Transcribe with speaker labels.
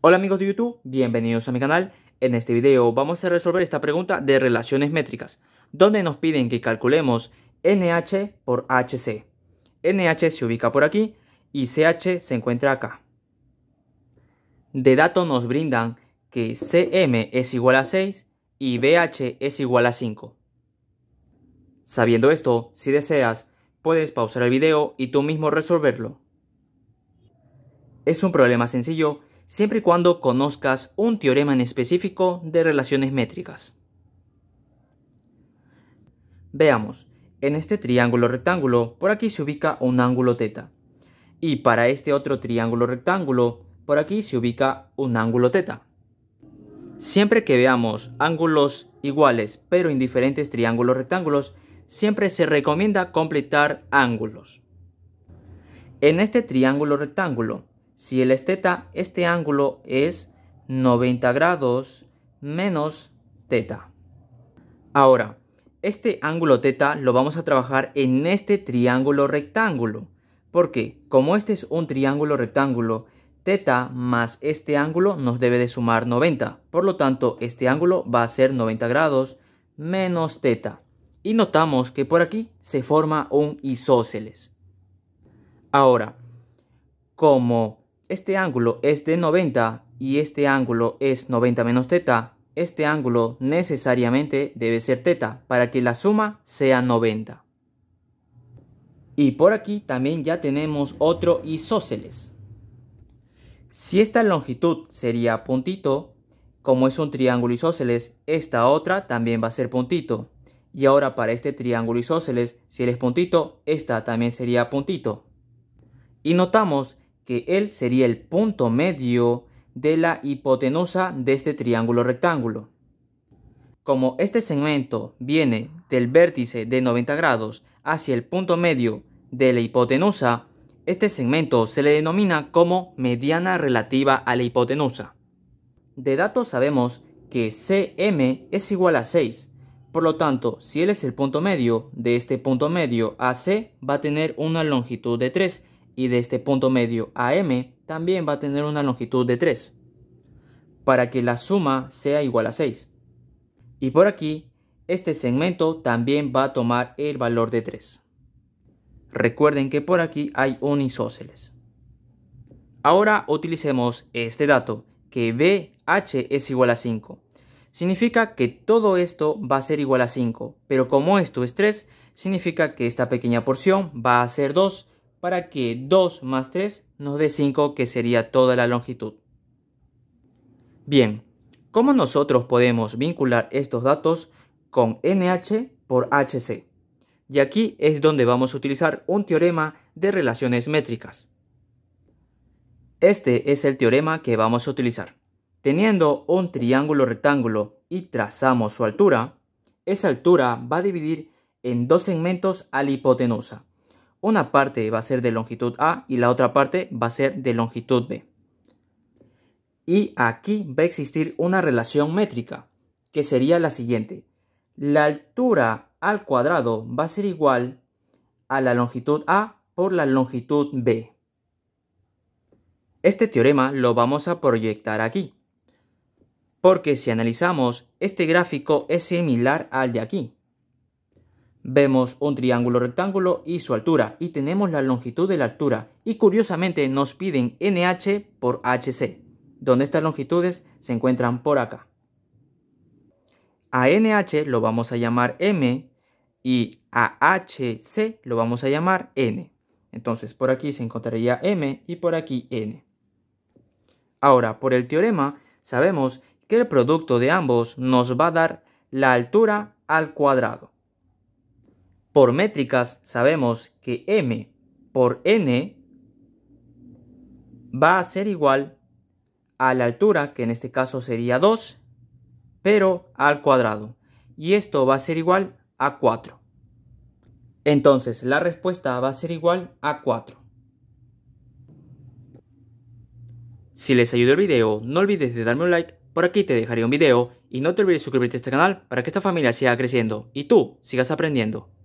Speaker 1: Hola amigos de YouTube, bienvenidos a mi canal. En este video vamos a resolver esta pregunta de relaciones métricas, donde nos piden que calculemos NH por HC. NH se ubica por aquí y CH se encuentra acá. De dato nos brindan que CM es igual a 6 y BH es igual a 5. Sabiendo esto, si deseas, puedes pausar el video y tú mismo resolverlo. Es un problema sencillo siempre y cuando conozcas un teorema en específico de relaciones métricas. Veamos, en este triángulo rectángulo, por aquí se ubica un ángulo teta. Y para este otro triángulo rectángulo, por aquí se ubica un ángulo teta. Siempre que veamos ángulos iguales pero en diferentes triángulos rectángulos, siempre se recomienda completar ángulos. En este triángulo rectángulo, si el es teta, este ángulo es 90 grados menos teta. Ahora, este ángulo teta lo vamos a trabajar en este triángulo rectángulo. Porque como este es un triángulo rectángulo, teta más este ángulo nos debe de sumar 90. Por lo tanto, este ángulo va a ser 90 grados menos teta. Y notamos que por aquí se forma un isósceles. Ahora, como este ángulo es de 90 y este ángulo es 90 menos teta. Este ángulo necesariamente debe ser teta para que la suma sea 90. Y por aquí también ya tenemos otro isósceles. Si esta longitud sería puntito, como es un triángulo isósceles, esta otra también va a ser puntito. Y ahora para este triángulo isósceles, si eres puntito, esta también sería puntito. Y notamos que él sería el punto medio de la hipotenusa de este triángulo rectángulo. Como este segmento viene del vértice de 90 grados hacia el punto medio de la hipotenusa, este segmento se le denomina como mediana relativa a la hipotenusa. De datos sabemos que CM es igual a 6, por lo tanto, si él es el punto medio, de este punto medio a C va a tener una longitud de 3 y de este punto medio a m también va a tener una longitud de 3, para que la suma sea igual a 6. Y por aquí, este segmento también va a tomar el valor de 3. Recuerden que por aquí hay un Ahora utilicemos este dato, que BH es igual a 5. Significa que todo esto va a ser igual a 5, pero como esto es 3, significa que esta pequeña porción va a ser 2 para que 2 más 3 nos dé 5, que sería toda la longitud. Bien, ¿cómo nosotros podemos vincular estos datos con NH por HC? Y aquí es donde vamos a utilizar un teorema de relaciones métricas. Este es el teorema que vamos a utilizar. Teniendo un triángulo rectángulo y trazamos su altura, esa altura va a dividir en dos segmentos a la hipotenusa. Una parte va a ser de longitud A y la otra parte va a ser de longitud B. Y aquí va a existir una relación métrica, que sería la siguiente. La altura al cuadrado va a ser igual a la longitud A por la longitud B. Este teorema lo vamos a proyectar aquí, porque si analizamos, este gráfico es similar al de aquí vemos un triángulo rectángulo y su altura y tenemos la longitud de la altura y curiosamente nos piden NH por HC, donde estas longitudes se encuentran por acá. A NH lo vamos a llamar M y a HC lo vamos a llamar N. Entonces por aquí se encontraría M y por aquí N. Ahora, por el teorema sabemos que el producto de ambos nos va a dar la altura al cuadrado. Por métricas sabemos que m por n va a ser igual a la altura, que en este caso sería 2, pero al cuadrado. Y esto va a ser igual a 4. Entonces, la respuesta va a ser igual a 4. Si les ayudó el video, no olvides de darme un like, por aquí te dejaré un video y no te olvides de suscribirte a este canal para que esta familia siga creciendo y tú sigas aprendiendo.